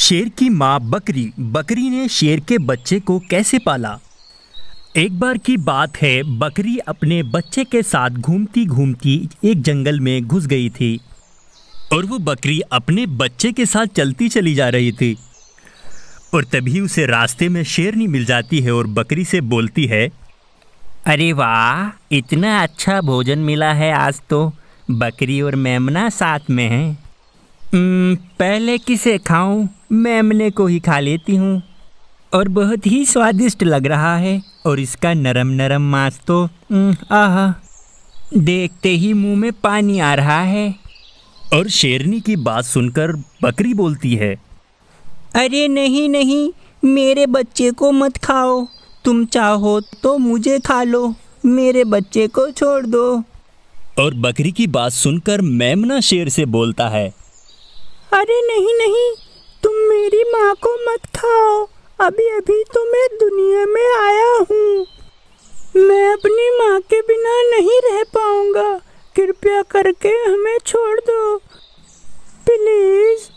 शेर की माँ बकरी बकरी ने शेर के बच्चे को कैसे पाला एक बार की बात है बकरी अपने बच्चे के साथ घूमती घूमती एक जंगल में घुस गई थी और वो बकरी अपने बच्चे के साथ चलती चली जा रही थी और तभी उसे रास्ते में शेरनी मिल जाती है और बकरी से बोलती है अरे वाह इतना अच्छा भोजन मिला है आज तो बकरी और मेमना साथ में हैं पहले किसे खाऊं मेमने को ही खा लेती हूँ और बहुत ही स्वादिष्ट लग रहा है और इसका नरम नरम मांस तो आह देखते ही मुंह में पानी आ रहा है और शेरनी की बात सुनकर बकरी बोलती है अरे नहीं नहीं मेरे बच्चे को मत खाओ तुम चाहो तो मुझे खा लो मेरे बच्चे को छोड़ दो और बकरी की बात सुनकर मेमना शेर से बोलता है अरे नहीं नहीं मेरी माँ को मत खाओ अभी अभी तो मैं दुनिया में आया हूँ मैं अपनी माँ के बिना नहीं रह पाऊंगा कृपया करके हमें छोड़ दो प्लीज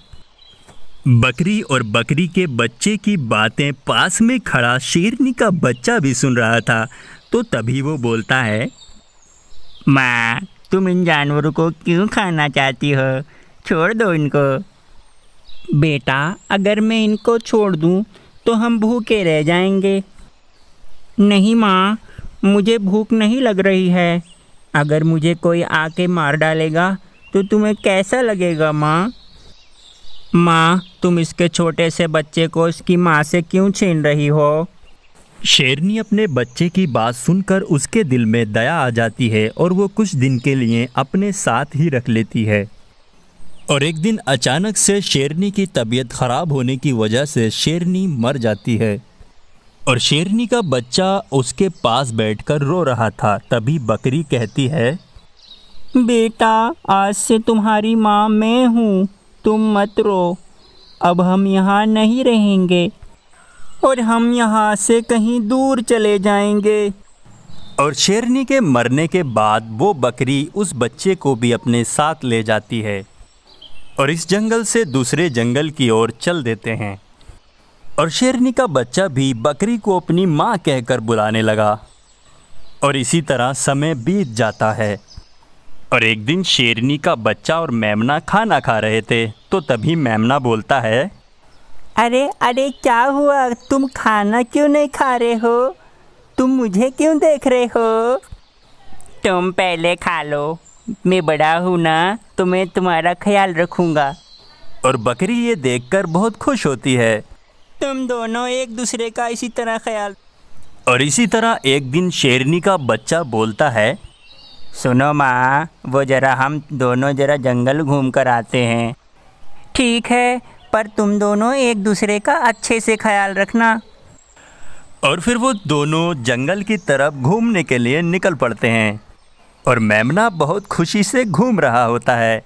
बकरी और बकरी के बच्चे की बातें पास में खड़ा शेरनी का बच्चा भी सुन रहा था तो तभी वो बोलता है माँ तुम इन जानवरों को क्यों खाना चाहती हो छोड़ दो इनको बेटा अगर मैं इनको छोड़ दूँ तो हम भूखे रह जाएंगे नहीं माँ मुझे भूख नहीं लग रही है अगर मुझे कोई आके मार डालेगा तो तुम्हें कैसा लगेगा माँ माँ तुम इसके छोटे से बच्चे को इसकी माँ से क्यों छीन रही हो शेरनी अपने बच्चे की बात सुनकर उसके दिल में दया आ जाती है और वो कुछ दिन के लिए अपने साथ ही रख लेती है और एक दिन अचानक से शेरनी की तबीयत खराब होने की वजह से शेरनी मर जाती है और शेरनी का बच्चा उसके पास बैठकर रो रहा था तभी बकरी कहती है बेटा आज से तुम्हारी माँ मैं हूँ तुम मत रो अब हम यहाँ नहीं रहेंगे और हम यहाँ से कहीं दूर चले जाएंगे और शेरनी के मरने के बाद वो बकरी उस बच्चे को भी अपने साथ ले जाती है और इस जंगल से दूसरे जंगल की ओर चल देते हैं और शेरनी का बच्चा भी बकरी को अपनी माँ कहकर बुलाने लगा और इसी तरह समय बीत जाता है और एक दिन शेरनी का बच्चा और मेमना खाना खा रहे थे तो तभी मेमना बोलता है अरे अरे क्या हुआ तुम खाना क्यों नहीं खा रहे हो तुम मुझे क्यों देख रहे हो तुम पहले खा लो मैं बड़ा हूँ ना तो मैं तुम्हारा ख्याल रखूँगा और बकरी ये देखकर बहुत खुश होती है तुम दोनों एक दूसरे का इसी तरह ख्याल और इसी तरह एक दिन शेरनी का बच्चा बोलता है सुनो माँ वो ज़रा हम दोनों ज़रा जंगल घूम कर आते हैं ठीक है पर तुम दोनों एक दूसरे का अच्छे से ख्याल रखना और फिर वो दोनों जंगल की तरफ घूमने के लिए निकल पड़ते हैं और मेमना बहुत खुशी से घूम रहा होता है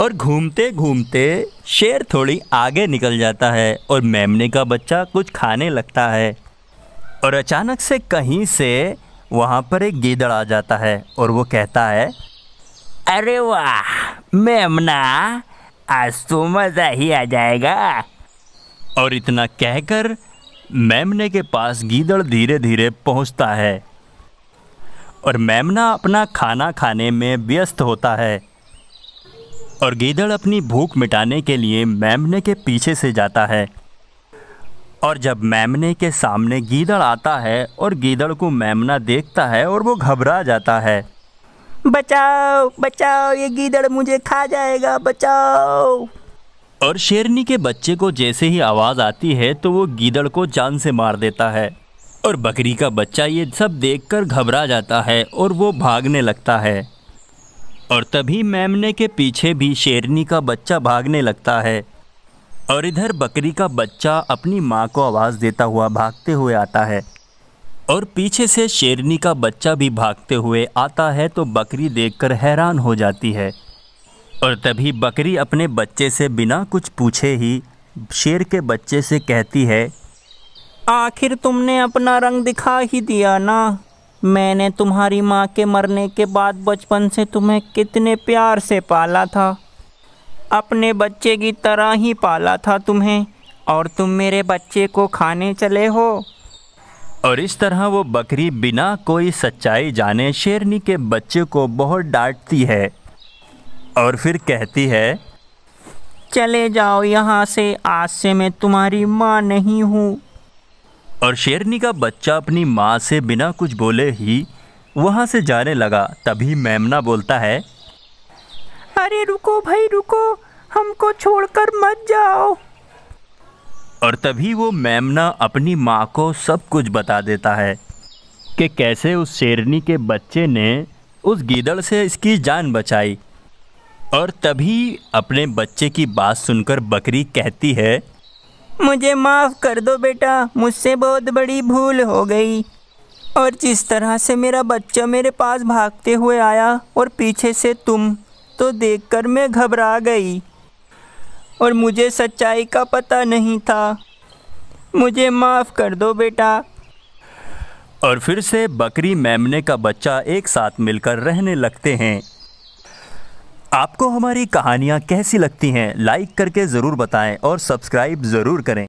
और घूमते घूमते शेर थोड़ी आगे निकल जाता है और मेमने का बच्चा कुछ खाने लगता है और अचानक से कहीं से वहाँ पर एक गीदड़ आ जाता है और वो कहता है अरे वाह मेमना आज तो मज़ा ही आ जाएगा और इतना कहकर मेमने के पास गीदड़ धीरे धीरे पहुँचता है और मेमना अपना खाना खाने में व्यस्त होता है और गीदड़ अपनी भूख मिटाने के लिए मेमने के पीछे से जाता है और जब मेमने के सामने गीदड़ आता है और गीदड़ को मेमना देखता है और वो घबरा जाता है बचाओ बचाओ ये गीदड़ मुझे खा जाएगा बचाओ और शेरनी के बच्चे को जैसे ही आवाज़ आती है तो वो गीदड़ को जान से मार देता है और बकरी का बच्चा ये सब देखकर घबरा जाता है और वो भागने लगता है और तभी मेमने के पीछे भी शेरनी का बच्चा भागने लगता है और इधर बकरी का बच्चा अपनी माँ को आवाज़ देता हुआ भागते हुए आता है और पीछे से शेरनी का बच्चा भी भागते हुए आता है तो बकरी देखकर हैरान हो जाती है और तभी बकरी अपने बच्चे से बिना कुछ पूछे ही शेर के बच्चे से कहती है आखिर तुमने अपना रंग दिखा ही दिया ना मैंने तुम्हारी माँ के मरने के बाद बचपन से तुम्हें कितने प्यार से पाला था अपने बच्चे की तरह ही पाला था तुम्हें और तुम मेरे बच्चे को खाने चले हो और इस तरह वो बकरी बिना कोई सच्चाई जाने शेरनी के बच्चे को बहुत डांटती है और फिर कहती है चले जाओ यहाँ से आज से मैं तुम्हारी माँ नहीं हूँ और शेरनी का बच्चा अपनी माँ से बिना कुछ बोले ही वहाँ से जाने लगा तभी मेमना बोलता है अरे रुको भाई रुको हमको छोड़कर मत जाओ और तभी वो मेमना अपनी माँ को सब कुछ बता देता है कि कैसे उस शेरनी के बच्चे ने उस गीदड़ से इसकी जान बचाई और तभी अपने बच्चे की बात सुनकर बकरी कहती है मुझे माफ़ कर दो बेटा मुझसे बहुत बड़ी भूल हो गई और जिस तरह से मेरा बच्चा मेरे पास भागते हुए आया और पीछे से तुम तो देखकर मैं घबरा गई और मुझे सच्चाई का पता नहीं था मुझे माफ़ कर दो बेटा और फिर से बकरी मेमने का बच्चा एक साथ मिलकर रहने लगते हैं आपको हमारी कहानियाँ कैसी लगती हैं लाइक करके ज़रूर बताएं और सब्सक्राइब ज़रूर करें